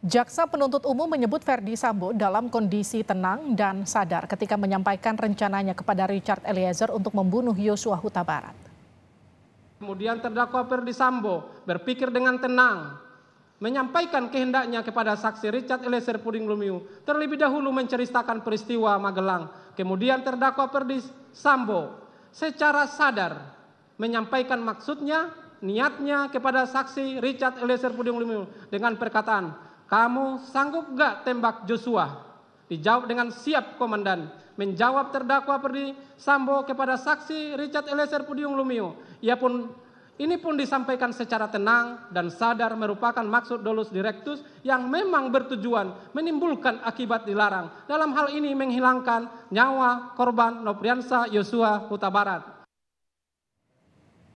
Jaksa penuntut umum menyebut Verdi Sambo dalam kondisi tenang dan sadar ketika menyampaikan rencananya kepada Richard Eliezer untuk membunuh Yosua Huta Barat. Kemudian terdakwa Verdi Sambo berpikir dengan tenang, menyampaikan kehendaknya kepada saksi Richard Eliezer Puding Lumiu terlebih dahulu menceritakan peristiwa Magelang. Kemudian terdakwa Verdi Sambo secara sadar menyampaikan maksudnya, niatnya kepada saksi Richard Eliezer Puding Lumiu dengan perkataan, kamu sanggup gak tembak Joshua? Dijawab dengan siap komandan. Menjawab terdakwa Perdi Sambo kepada saksi Richard Eliezer Pudiung Lumio. Ia pun ini pun disampaikan secara tenang dan sadar merupakan maksud dolus direktus yang memang bertujuan menimbulkan akibat dilarang. Dalam hal ini menghilangkan nyawa korban Nopriansa Yosua Huta Barat.